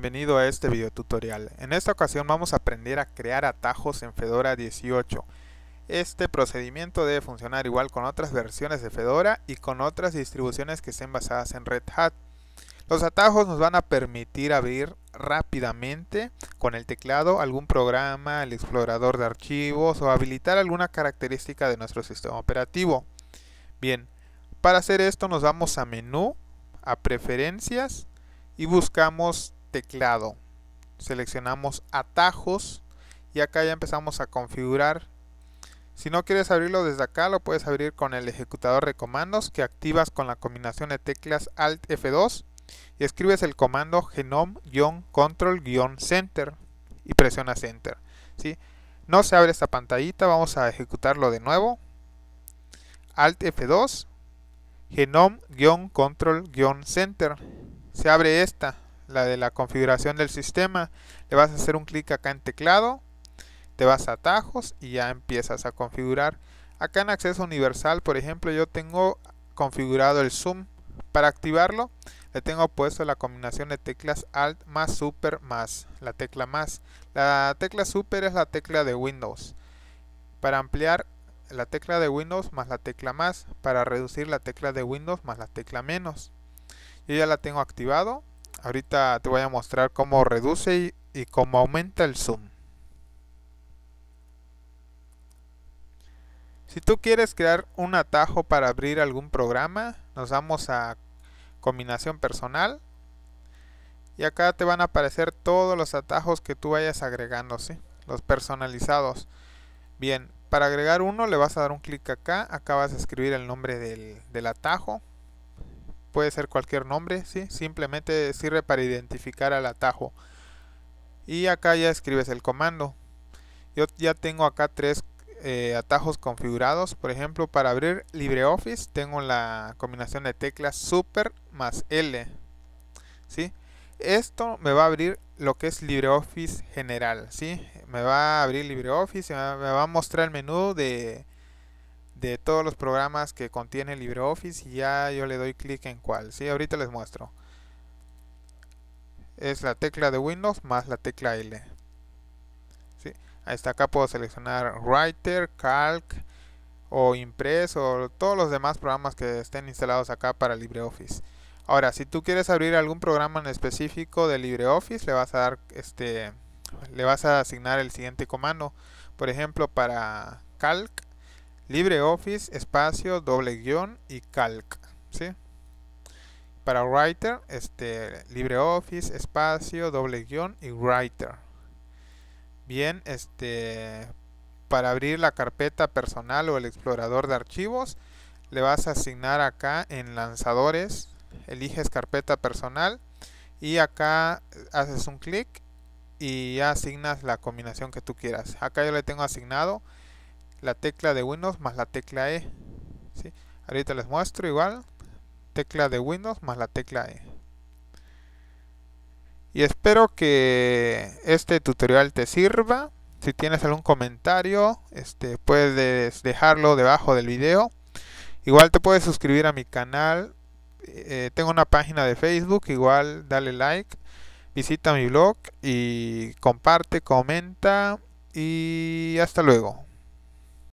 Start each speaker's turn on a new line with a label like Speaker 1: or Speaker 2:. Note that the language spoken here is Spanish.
Speaker 1: Bienvenido a este video tutorial. En esta ocasión vamos a aprender a crear atajos en Fedora 18. Este procedimiento debe funcionar igual con otras versiones de Fedora y con otras distribuciones que estén basadas en Red Hat. Los atajos nos van a permitir abrir rápidamente con el teclado algún programa, el explorador de archivos o habilitar alguna característica de nuestro sistema operativo. Bien, para hacer esto nos vamos a menú, a preferencias y buscamos teclado. Seleccionamos atajos y acá ya empezamos a configurar. Si no quieres abrirlo desde acá, lo puedes abrir con el ejecutador de comandos que activas con la combinación de teclas Alt F2 y escribes el comando genome-control-center y presionas Enter. Si No se abre esta pantallita, vamos a ejecutarlo de nuevo. Alt F2, genome-control-center. Se abre esta, la de la configuración del sistema, le vas a hacer un clic acá en teclado, te vas a atajos y ya empiezas a configurar. Acá en acceso universal, por ejemplo, yo tengo configurado el zoom. Para activarlo, le tengo puesto la combinación de teclas Alt más Super más la tecla más. La tecla Super es la tecla de Windows. Para ampliar la tecla de Windows más la tecla más. Para reducir la tecla de Windows más la tecla menos. Yo ya la tengo activado. Ahorita te voy a mostrar cómo reduce y, cómo aumenta el zoom. Si tú quieres crear un atajo para abrir algún programa, nos vamos a combinación personal. Y acá te van a aparecer todos los atajos que tú vayas agregando, los personalizados. Bien, para agregar uno le vas a dar un clic acá. Acá vas a escribir el nombre del atajo puede ser cualquier nombre, ¿sí? simplemente sirve para identificar al atajo. Y acá ya escribes el comando. Yo ya tengo acá tres eh, atajos configurados. Por ejemplo, para abrir LibreOffice tengo la combinación de teclas Super más L. ¿sí? Esto me va a abrir lo que es LibreOffice general. ¿sí? Me va a abrir LibreOffice, me va a mostrar el menú de de todos los programas que contiene LibreOffice y ya yo le doy clic en cuál. ¿sí? Ahorita les muestro. Es la tecla de Windows más la tecla L. ¿sí? Ahí acá puedo seleccionar Writer, Calc o Impress o todos los demás programas que estén instalados acá para LibreOffice. Ahora, si tú quieres abrir algún programa en específico de LibreOffice, le vas a dar este le vas a asignar el siguiente comando. Por ejemplo, para Calc LibreOffice, espacio, doble guión y calc. Para Writer, este, LibreOffice, espacio, doble guión y Writer. Bien, este, para abrir la carpeta personal o el explorador de archivos, le vas a asignar acá en lanzadores, eliges carpeta personal y acá eh, haces un clic y ya asignas la combinación que tú quieras. Acá yo le tengo asignado la tecla de Windows más la tecla E. ¿sí? Ahorita les muestro igual, tecla de Windows más la tecla E. Y espero que este tutorial te sirva. Si tienes algún comentario, este, puedes dejarlo debajo del video. Igual te puedes suscribir a mi canal. Eh, tengo una página de Facebook, igual dale like. Visita mi blog y comparte, comenta y hasta luego.